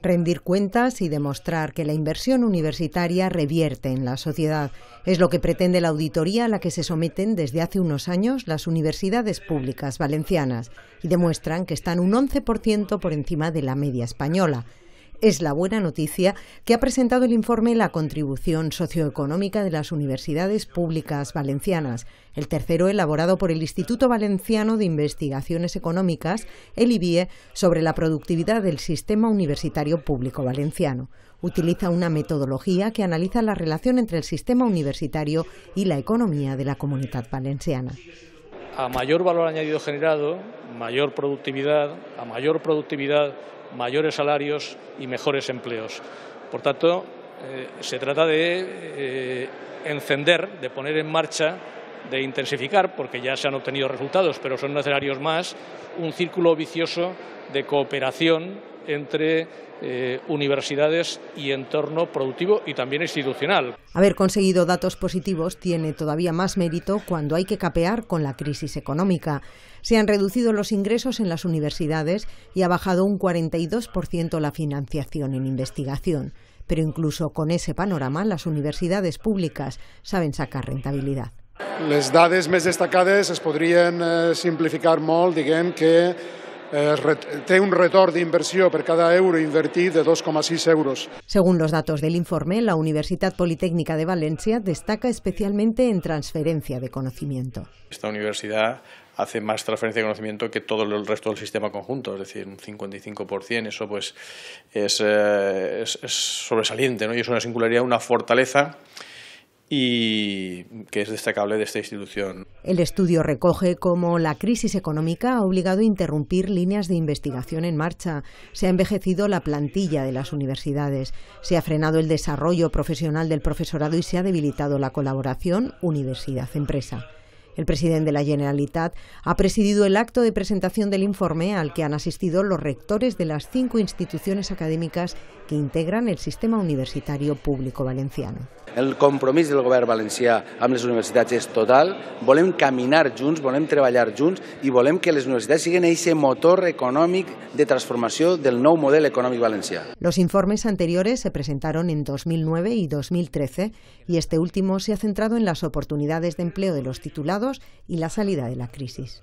Rendir cuentas y demostrar que la inversión universitaria revierte en la sociedad es lo que pretende la auditoría a la que se someten desde hace unos años las universidades públicas valencianas y demuestran que están un 11% por encima de la media española. Es la buena noticia que ha presentado el informe La contribución socioeconómica de las universidades públicas valencianas, el tercero elaborado por el Instituto Valenciano de Investigaciones Económicas, el IBIE, sobre la productividad del sistema universitario público valenciano. Utiliza una metodología que analiza la relación entre el sistema universitario y la economía de la comunidad valenciana a mayor valor añadido generado, mayor productividad, a mayor productividad, mayores salarios y mejores empleos. Por tanto, eh, se trata de eh, encender, de poner en marcha, de intensificar, porque ya se han obtenido resultados, pero son necesarios más, un círculo vicioso de cooperación entre eh, universidades y entorno productivo y también institucional. Haber conseguido datos positivos tiene todavía más mérito cuando hay que capear con la crisis económica. Se han reducido los ingresos en las universidades y ha bajado un 42% la financiación en investigación. Pero incluso con ese panorama, las universidades públicas saben sacar rentabilidad. Les dades más destacadas es eh, simplificar molt, que eh, té un retorno de inversión por cada euro invertido de 2,6 euros. Según los datos del informe, la Universidad Politécnica de Valencia destaca especialmente en transferencia de conocimiento. Esta universidad hace más transferencia de conocimiento que todo el resto del sistema conjunto, es decir, un 55%, eso pues eh, es, sobresaliente ¿no? y es una singularidad, una fortaleza y que es destacable de esta institución. El estudio recoge cómo la crisis económica ha obligado a interrumpir líneas de investigación en marcha, se ha envejecido la plantilla de las universidades, se ha frenado el desarrollo profesional del profesorado y se ha debilitado la colaboración universidad-empresa. El presidente de la Generalitat ha presidido el acto de presentación del informe al que han asistido los rectores de las cinco instituciones académicas que integran el sistema universitario público valenciano. El compromiso del gobierno valencià amb les universitats és total. Volem caminar juntos, volem treballar juntos y volem que les universidades siguin ese motor económico de transformación del nou model econòmic valenciano. Los informes anteriores se presentaron en 2009 y 2013 y este último se ha centrado en las oportunidades de empleo de los titulados y la salida de la crisis.